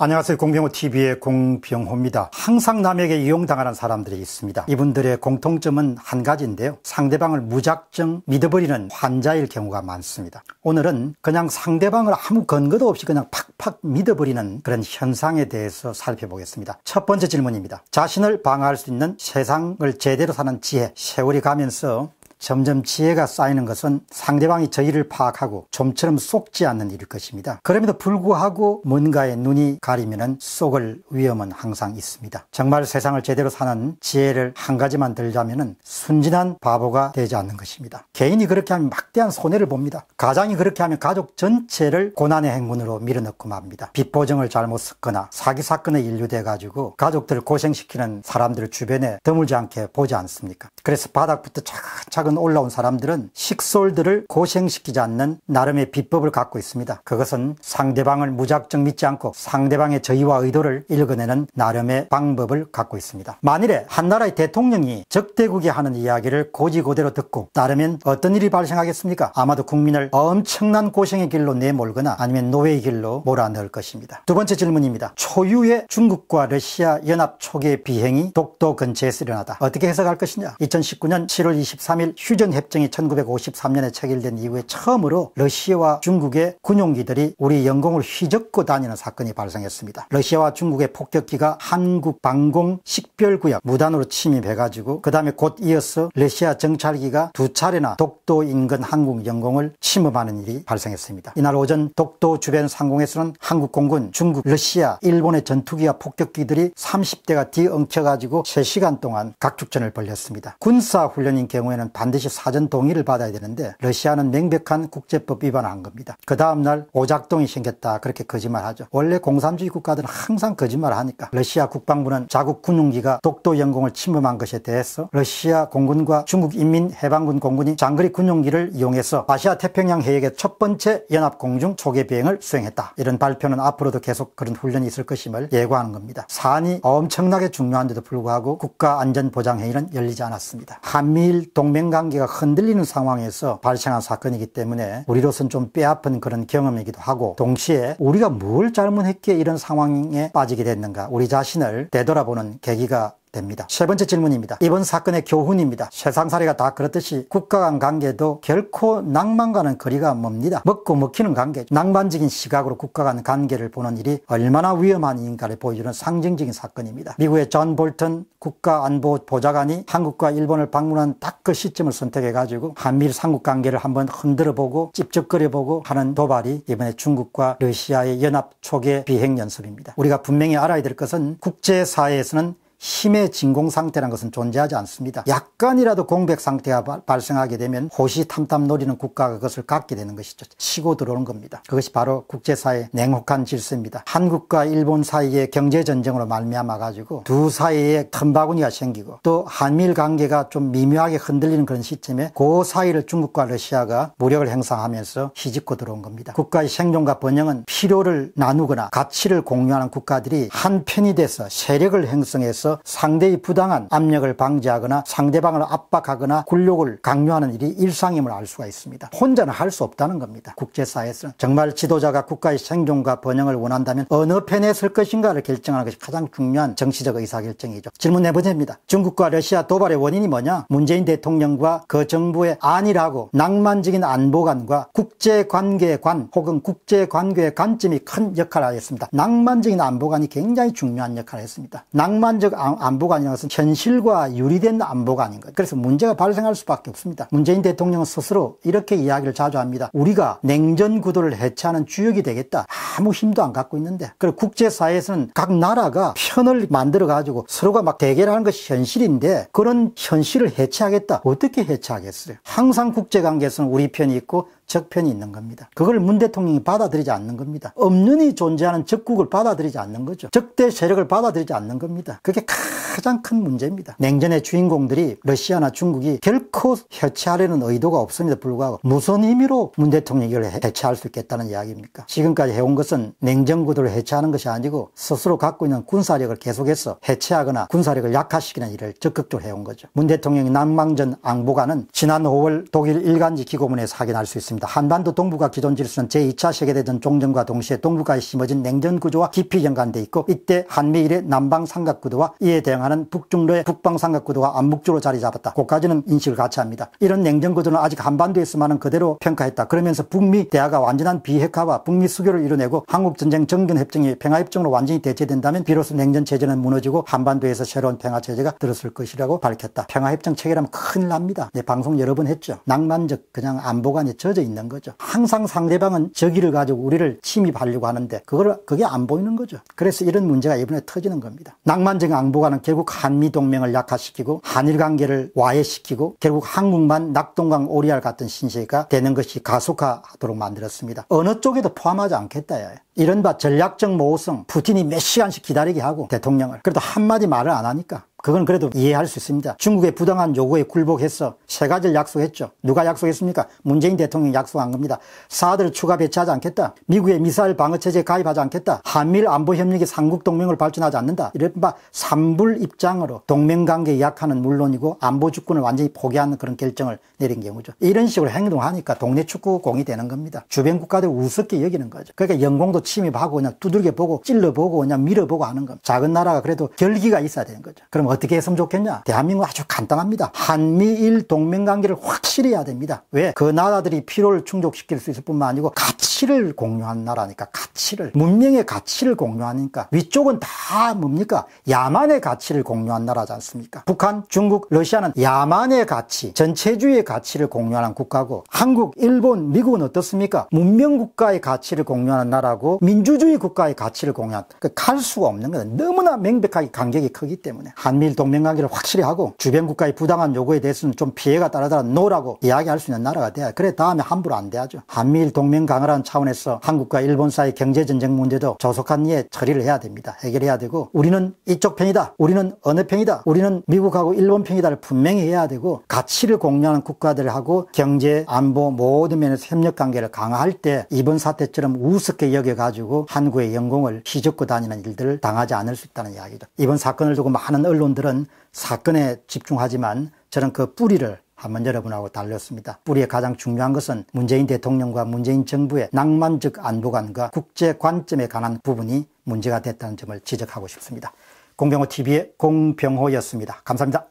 안녕하세요. 공병호TV의 공병호입니다. 항상 남에게 이용당하는 사람들이 있습니다. 이분들의 공통점은 한 가지인데요. 상대방을 무작정 믿어버리는 환자일 경우가 많습니다. 오늘은 그냥 상대방을 아무 근거도 없이 그냥 팍팍 믿어버리는 그런 현상에 대해서 살펴보겠습니다. 첫 번째 질문입니다. 자신을 방어할 수 있는 세상을 제대로 사는 지혜. 세월이 가면서 점점 지혜가 쌓이는 것은 상대방이 저희를 파악하고 좀처럼 속지 않는 일일 것입니다. 그럼에도 불구하고 뭔가에 눈이 가리면 속을 위험은 항상 있습니다. 정말 세상을 제대로 사는 지혜를 한 가지만 들자면 순진한 바보가 되지 않는 것입니다. 개인이 그렇게 하면 막대한 손해를 봅니다. 가장이 그렇게 하면 가족 전체를 고난의 행군으로 밀어넣고 맙니다. 빚보증을 잘못 썼거나 사기사건에 인류돼 가지고 가족들을 고생시키는 사람들을 주변에 드물지 않게 보지 않습니까? 그래서 바닥부터 차근차근 최근 올라온 사람들은 식솔들을 고생시키지 않는 나름의 비법을 갖고 있습니다. 그것은 상대방을 무작정 믿지 않고 상대방의 저의와 의도를 읽어내는 나름의 방법을 갖고 있습니다. 만일에 한 나라의 대통령이 적대국이 하는 이야기를 고지고대로 듣고 따르면 어떤 일이 발생하겠습니까? 아마도 국민을 엄청난 고생의 길로 내몰거나 아니면 노예의 길로 몰아넣을 것입니다. 두 번째 질문입니다. 초유의 중국과 러시아 연합 초계 비행이 독도 근처에서 일어나다. 어떻게 해석할 것이냐? 2019년 7월 23일 휴전 협정이 1953년에 체결된 이후에 처음으로 러시아와 중국의 군용기들이 우리 영공을 휘젓고 다니는 사건이 발생했습니다. 러시아와 중국의 폭격기가 한국 방공 식별구역 무단으로 침입해가지고 그 다음에 곧 이어서 러시아 정찰기가 두 차례나 독도 인근 한국 영공을 침범하는 일이 발생했습니다. 이날 오전 독도 주변 상공에서는 한국 공군, 중국, 러시아, 일본의 전투기와 폭격기들이 30대가 뒤엉켜가지고 3시간 동안 각축전을 벌렸습니다 군사훈련인 경우에는 반 반드시 사전 동의를 받아야 되는데 러시아는 명백한 국제법 위반한 겁니다. 그 다음날 오작동이 생겼다 그렇게 거짓말하죠. 원래 공산주의 국가들은 항상 거짓말을 하니까 러시아 국방부는 자국 군용기가 독도 영공을 침범한 것에 대해서 러시아 공군과 중국 인민해방군 공군이 장거리 군용기를 이용해서 아시아 태평양 해역의 첫 번째 연합 공중 초계 비행을 수행했다. 이런 발표는 앞으로도 계속 그런 훈련이 있을 것임을 예고하는 겁니다. 산이 엄청나게 중요한데도 불구하고 국가안전보장회의는 열리지 않았습니다. 한미일 동맹과 인간관계가 흔들리는 상황에서 발생한 사건이기 때문에 우리로선 좀 뼈아픈 그런 경험이기도 하고 동시에 우리가 뭘 잘못했기에 이런 상황에 빠지게 됐는가 우리 자신을 되돌아보는 계기가 됩니다. 세 번째 질문입니다. 이번 사건의 교훈입니다. 세상 사례가 다 그렇듯이 국가 간 관계도 결코 낭만과는 거리가 멉니다. 먹고 먹히는 관계, 낭만적인 시각으로 국가 간 관계를 보는 일이 얼마나 위험한 인가를 보여주는 상징적인 사건입니다. 미국의 존 볼턴 국가안보보좌관이 한국과 일본을 방문한 딱 그 시점을 선택해가지고 한미일 삼국관계를 한번 흔들어보고 찝쩍거려보고 하는 도발이 이번에 중국과 러시아의 연합 초계 비행연습입니다. 우리가 분명히 알아야 될 것은 국제사회에서는 힘의 진공 상태라는 것은 존재하지 않습니다. 약간이라도 공백 상태가 바, 발생하게 되면 호시탐탐 노리는 국가가 그것을 갖게 되는 것이죠. 치고 들어오는 겁니다. 그것이 바로 국제사회 냉혹한 질서입니다. 한국과 일본 사이의 경제전쟁으로 말미암아 가지고 두 사이에 틈바구니가 생기고 또 한미일 관계가 좀 미묘하게 흔들리는 그런 시점에 그 사이를 중국과 러시아가 무력을 행사하면서 휘집고 들어온 겁니다. 국가의 생존과 번영은 필요를 나누거나 가치를 공유하는 국가들이 한편이 돼서 세력을 형성해서 통해서 상대의 부당한 압력을 방지하거나 상대방을 압박하거나 굴욕을 강요하는 일이 일상임을 알 수가 있습니다. 혼자는 할 수 없다는 겁니다. 국제사회에서는 정말 지도자가 국가의 생존과 번영을 원한다면 어느 편에 설 것인가를 결정하는 것이 가장 중요한 정치적 의사결정이죠. 질문 네보째입니다 중국과 러시아 도발의 원인이 뭐냐? 문재인 대통령과 그 정부의 안일라고 낭만적인 안보관과 국제관계의 관 혹은 국제관계의 관점이 큰 역할을 하였습니다. 낭만적인 안보관이 굉장히 중요한 역할을 했습니다. 낭만적 안보가 아니라 것은 현실과 유리된 안보가 아닌 것. 그래서 문제가 발생할 수밖에 없습니다. 문재인 대통령 은 스스로 이렇게 이야기를 자주 합니다. 우리가 냉전 구도를 해체하는 주역이 되겠다. 아무 힘도 안 갖고 있는데. 그리고 국제사회에서는 각 나라가 편을 만들어가지고 서로가 막 대결하는 것이 현실인데 그런 현실을 해체하겠다. 어떻게 해체하겠어요? 항상 국제관계에서는 우리 편이 있고 적편이 있는 겁니다. 그걸 문 대통령이 받아들이지 않는 겁니다. 엄연히 존재하는 적국을 받아들이지 않는 거죠. 적대 세력을 받아들이지 않는 겁니다. 그게 가장 큰 문제입니다. 냉전의 주인공들이 러시아나 중국이 결코 해체하려는 의도가 없음에도 불구하고 무슨 의미로 문 대통령 이걸 해체할 수 있겠다는 이야기입니까? 지금까지 해온 것은 냉전 구도를 해체하는 것이 아니고 스스로 갖고 있는 군사력을 계속해서 해체하거나 군사력을 약화시키는 일을 적극적으로 해온 거죠. 문 대통령이 난망전 앙보관은 지난 5월 독일 일간지 기고문에서 확인할 수 있습니다. 있습니다. 한반도 동북아 기존 질서는 제2차 세계대전 종전과 동시에 동북아에 심어진 냉전 구조와 깊이 연관돼 있고 이때 한미일의 남방 삼각구도와 이에 대응하는 북중로의 북방 삼각구도가 암묵주로 자리 잡았다. 고까지는 인식을 같이 합니다. 이런 냉전 구조는 아직 한반도에서만은 그대로 평가했다. 그러면서 북미 대화가 완전한 비핵화와 북미 수교를 이뤄내고 한국전쟁 정근협정이 평화협정으로 완전히 대체된다면 비로소 냉전 체제는 무너지고 한반도에서 새로운 평화 체제가 들었을 것이라고 밝혔다. 평화협정 체결하면 큰일 납니다. 네, 방송 여러 번 했죠. 낭만적 그냥 안보관에 젖어 있는 거죠. 항상 상대방은 적의를 가지고 우리를 침입하려고 하는데 그걸 그게 안 보이는 거죠. 그래서 이런 문제가 이번에 터지는 겁니다. 낭만적인 안보관은 결국 한미 동맹을 약화시키고 한일 관계를 와해시키고 결국 한국만 낙동강 오리알 같은 신세가 되는 것이 가속화하도록 만들었습니다. 어느 쪽에도 포함하지 않겠다. 요 이른바 전략적 모호성, 푸틴이 몇 시간씩 기다리게 하고 대통령을 그래도 한마디 말을 안 하니까 그건 그래도 이해할 수 있습니다. 중국의 부당한 요구에 굴복해서 세 가지를 약속했죠. 누가 약속했습니까? 문재인 대통령이 약속한 겁니다. 사드를 추가 배치하지 않겠다. 미국의 미사일 방어체제에 가입하지 않겠다. 한미일 안보협력이 삼국 동맹을 발전하지 않는다. 이런 바 삼불 입장으로 동맹관계 약화는 물론이고 안보 주권을 완전히 포기하는 그런 결정을 내린 경우죠. 이런 식으로 행동하니까 동네 축구공이 되는 겁니다. 주변 국가들 우습게 여기는 거죠. 그러니까 영공도 침입하고 그냥 두들겨 보고 찔러 보고 그냥 밀어보고 하는 겁니다. 작은 나라가 그래도 결기가 있어야 되는 거죠. 그럼 어떻게 했으면 좋겠냐? 대한민국 아주 간단합니다. 한미일 동맹관계를 확실히 해야 됩니다. 왜? 그 나라들이 필요를 충족시킬 수 있을 뿐만 아니고 같이 가치를 공유한 나라니까 가치를 문명의 가치를 공유하니까 위쪽은 다 뭡니까 야만의 가치를 공유한 나라지 않습니까 북한 중국 러시아는 야만의 가치 전체주의의 가치를 공유하는 국가고 한국 일본 미국은 어떻습니까 문명 국가의 가치를 공유하는 나라고 민주주의 국가의 가치를 공유한 그 갈 수가 없는 거예요 너무나 명백하게 간격이 크기 때문에 한미일 동맹관계를 확실히 하고 주변 국가의 부당한 요구에 대해서는 좀 피해가 따라다라 노라고 이야기할 수 있는 나라가 돼야 그래 다음에 함부로 안 돼야죠 한미일 동맹 강화라는 차원에서 한국과 일본 사이 경제 전쟁 문제도 조속한 이에 예, 처리를 해야 됩니다. 해결해야 되고 우리는 이쪽 편이다. 우리는 어느 편이다. 우리는 미국하고 일본 편이다를 분명히 해야 되고 가치를 공유하는 국가들하고 경제, 안보 모든 면에서 협력 관계를 강화할 때 이번 사태처럼 우습게 여겨가지고 한국의 영공을 휘젓고 다니는 일들을 당하지 않을 수 있다는 이야기죠. 이번 사건을 두고 많은 언론들은 사건에 집중하지만 저는 그 뿌리를 한번 여러분하고 달렸습니다. 뿌리의 가장 중요한 것은 문재인 대통령과 문재인 정부의 낭만적 안보관과 국제 관점에 관한 부분이 문제가 됐다는 점을 지적하고 싶습니다. 공병호 TV의 공병호였습니다. 감사합니다.